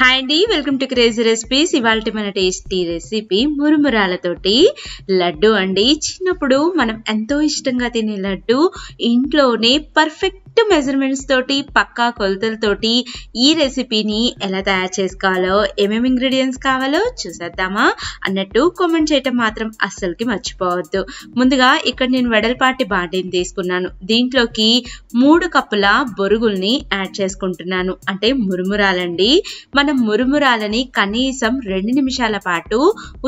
hi అండి welcome to crazy recipes ఇవాళ మన టేస్టీ రెసిపీ మురుమురాలతోటి లడ్డు అండి చిన్నప్పుడు మనం ఎంతో ఇష్టంగా తినే లడ్డు ఇంట్లోనే పర్ఫెక్ట్ కరెక్ట్ మెజర్మెంట్స్ తోటి పక్కా కొలతలతోటి ఈ రెసిపీని ఎలా తయారు చేసుకోవాలో ఏమేమి ఇంగ్రీడియంట్స్ కావాలో చూసేద్దామా అన్నట్టు కామెంట్ చేయటం మాత్రం అస్సలుకి మర్చిపోవద్దు ముందుగా ఇక్కడ నేను వెడల్పాటి బాటిని తీసుకున్నాను దీంట్లోకి మూడు కప్పుల బొరుగుల్ని యాడ్ చేసుకుంటున్నాను అంటే మురుమురాలండి మనం మురుమురాలని కనీసం రెండు నిమిషాల పాటు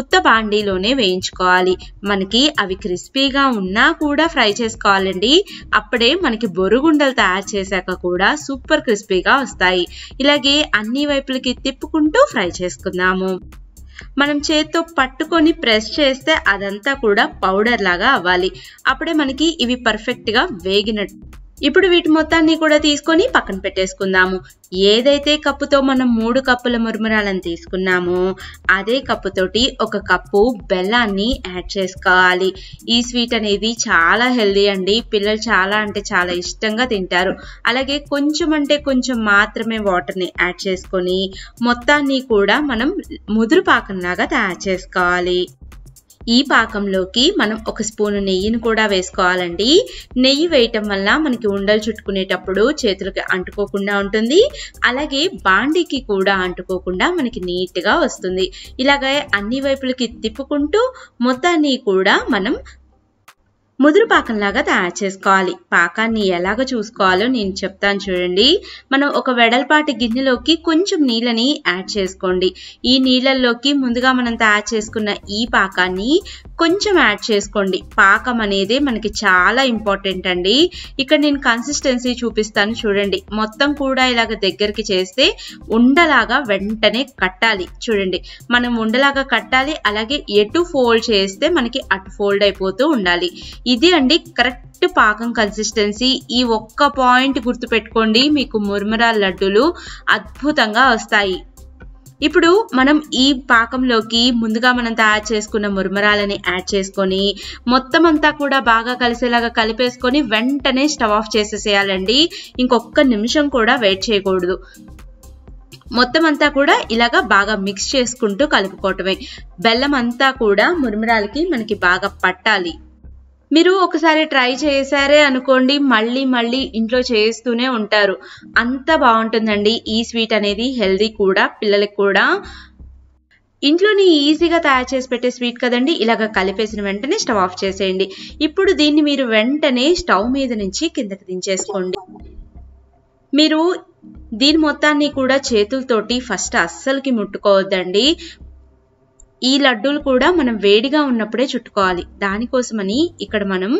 ఉత్త బాండీలోనే వేయించుకోవాలి మనకి అవి క్రిస్పీగా ఉన్నా కూడా ఫ్రై చేసుకోవాలండి అప్పుడే మనకి బొరుగుండలు తయారు చేశాక కూడా సూపర్ క్రిస్పీగా వస్తాయి ఇలాగే అన్ని వైపులకి తిప్పుకుంటూ ఫ్రై చేసుకుందాము మనం చేత్తో పట్టుకొని ప్రెస్ చేస్తే అదంతా కూడా పౌడర్ లాగా అవ్వాలి అప్పుడే మనకి ఇవి పర్ఫెక్ట్గా వేగినట్టు ఇప్పుడు వీటి మొత్తాన్ని కూడా తీసుకొని పక్కన పెట్టేసుకుందాము ఏదైతే కప్పుతో మనం మూడు కప్పుల మురుమురాలను తీసుకున్నామో అదే కప్పుతోటి ఒక కప్పు బెల్లాన్ని యాడ్ చేసుకోవాలి ఈ స్వీట్ అనేది చాలా హెల్దీ అండి పిల్లలు చాలా అంటే చాలా ఇష్టంగా తింటారు అలాగే కొంచెం అంటే కొంచెం మాత్రమే వాటర్ని యాడ్ చేసుకొని మొత్తాన్ని కూడా మనం ముదురు పాకంలాగా తయారు చేసుకోవాలి ఈ పాకంలోకి మనం ఒక స్పూను నెయ్యిని కూడా వేసుకోవాలండి నెయ్యి వేయటం వల్ల మనకి ఉండలు చుట్టుకునేటప్పుడు చేతులకి అంటుకోకుండా ఉంటుంది అలాగే బాండీకి కూడా అంటుకోకుండా మనకి నీట్గా వస్తుంది ఇలాగే అన్ని వైపులకి తిప్పుకుంటూ మొత్తాన్ని కూడా మనం ముదురు పాకంలాగా తయారు చేసుకోవాలి పాకాన్ని ఎలాగ చూసుకోవాలో నేను చెప్తాను చూడండి మనం ఒక వెడల్పాటి గిన్నెలోకి కొంచెం నీళ్ళని యాడ్ చేసుకోండి ఈ నీళ్ళల్లోకి ముందుగా మనం తయారు చేసుకున్న ఈ పాకాన్ని కొంచెం యాడ్ చేసుకోండి పాకం అనేది మనకి చాలా ఇంపార్టెంట్ అండి ఇక్కడ నేను కన్సిస్టెన్సీ చూపిస్తాను చూడండి మొత్తం కూడా ఇలాగ దగ్గరికి చేస్తే ఉండలాగా వెంటనే కట్టాలి చూడండి మనం ఉండలాగా కట్టాలి అలాగే ఎటు ఫోల్డ్ చేస్తే మనకి అటు ఫోల్డ్ అయిపోతూ ఉండాలి ఇది అండి కరెక్ట్ పాకం కన్సిస్టెన్సీ ఈ ఒక్క పాయింట్ గుర్తుపెట్టుకోండి మీకు మురుమురాల లడ్డూలు అద్భుతంగా వస్తాయి ఇప్పుడు మనం ఈ పాకంలోకి ముందుగా మనం తయారు చేసుకున్న మురుమరాలని యాడ్ చేసుకొని మొత్తం అంతా కూడా బాగా కలిసేలాగా కలిపేసుకొని వెంటనే స్టవ్ ఆఫ్ చేసేసేయాలండి ఇంకొక్క నిమిషం కూడా వెయిట్ చేయకూడదు మొత్తం అంతా కూడా ఇలాగా బాగా మిక్స్ చేసుకుంటూ కలుపుకోవటమే బెల్లం అంతా కూడా మురుమురాలకి మనకి బాగా పట్టాలి మీరు ఒకసారి ట్రై చేశారే అనుకోండి మళ్ళీ మళ్ళీ ఇంట్లో చేస్తూనే ఉంటారు అంత బాగుంటుందండి ఈ స్వీట్ అనేది హెల్దీ కూడా పిల్లలకి కూడా ఇంట్లోని ఈజీగా తయారు చేసి పెట్టే స్వీట్ కదండి ఇలాగ కలిపేసిన వెంటనే స్టవ్ ఆఫ్ చేసేయండి ఇప్పుడు దీన్ని మీరు వెంటనే స్టవ్ మీద నుంచి కిందకి దించేసుకోండి మీరు దీని మొత్తాన్ని కూడా చేతులతోటి ఫస్ట్ అస్సలకి ముట్టుకోవద్దండి ఈ లడ్డూలు కూడా మనం వేడిగా ఉన్నప్పుడే చుట్టుకోవాలి దానికోసమని ఇక్కడ మనం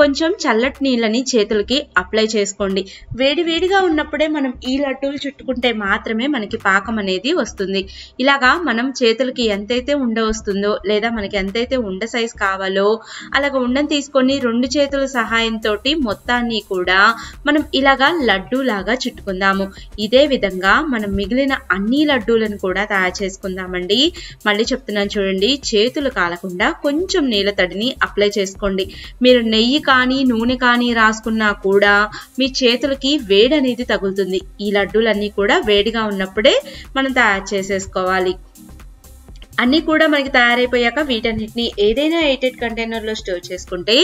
కొంచెం చల్లటి నీళ్ళని చేతులకి అప్లై చేసుకోండి వేడి వేడిగా ఉన్నప్పుడే మనం ఈ లడ్డూలు చుట్టుకుంటే మాత్రమే మనకి పాకం అనేది వస్తుంది ఇలాగా మనం చేతులకి ఎంతైతే ఉండ వస్తుందో లేదా మనకి ఎంతైతే ఉండ సైజ్ కావాలో అలాగ ఉండని తీసుకొని రెండు చేతుల సహాయంతో మొత్తాన్ని కూడా మనం ఇలాగా లడ్డూలాగా చుట్టుకుందాము ఇదే విధంగా మనం మిగిలిన అన్ని లడ్డూలను కూడా తయారు చేసుకుందామండి మళ్ళీ చెప్తున్నాను చేస్తున్నాను చూడండి చేతులు కాలకుండా కొంచెం నీళ్ళ తడిని అప్లై చేసుకోండి మీరు నెయ్యి కానీ నూనె కానీ రాసుకున్నా కూడా మీ చేతులకి వేడి అనేది తగులుతుంది ఈ లడ్డూలన్నీ కూడా వేడిగా ఉన్నప్పుడే మనం తయారు చేసేసుకోవాలి అన్ని కూడా మనకి తయారైపోయాక వీటన్నిటిని ఏదైనా ఎయిటెడ్ కంటైనర్లో స్టోర్ చేసుకుంటే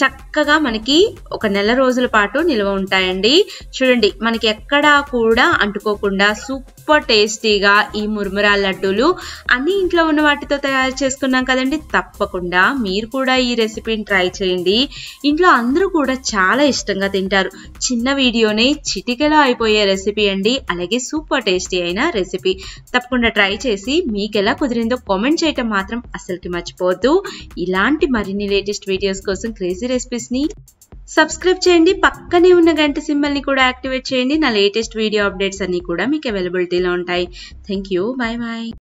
చక్కగా మనకి ఒక నెల రోజుల పాటు నిల్వ ఉంటాయండి చూడండి మనకి ఎక్కడా కూడా అంటుకోకుండా సూపర్ టేస్టీగా ఈ మురుమురా లడ్డూలు అన్ని ఇంట్లో ఉన్న వాటితో తయారు చేసుకున్నాం కదండి తప్పకుండా మీరు కూడా ఈ రెసిపీని ట్రై చేయండి ఇంట్లో అందరూ కూడా చాలా ఇష్టంగా తింటారు చిన్న వీడియోనే చిటికెలా అయిపోయే రెసిపీ అండి అలాగే సూపర్ టేస్టీ అయిన రెసిపీ తప్పకుండా ట్రై చేసి మీకెలా కుదిరిందో కామెంట్ చేయటం మాత్రం అసలుకి మర్చిపోవద్దు ఇలాంటి మరిన్ని లేటెస్ట్ వీడియోస్ కోసం క్రేజీ రెసిపీస్ని సబ్స్క్రైబ్ చేయండి పక్కనే ఉన్న గంట ని కూడా యాక్టివేట్ చేయండి నా లేటెస్ట్ వీడియో అప్డేట్స్ అన్ని కూడా మీకు అవైలబిలిటీలో ఉంటాయి థ్యాంక్ యూ బాయ్ బాయ్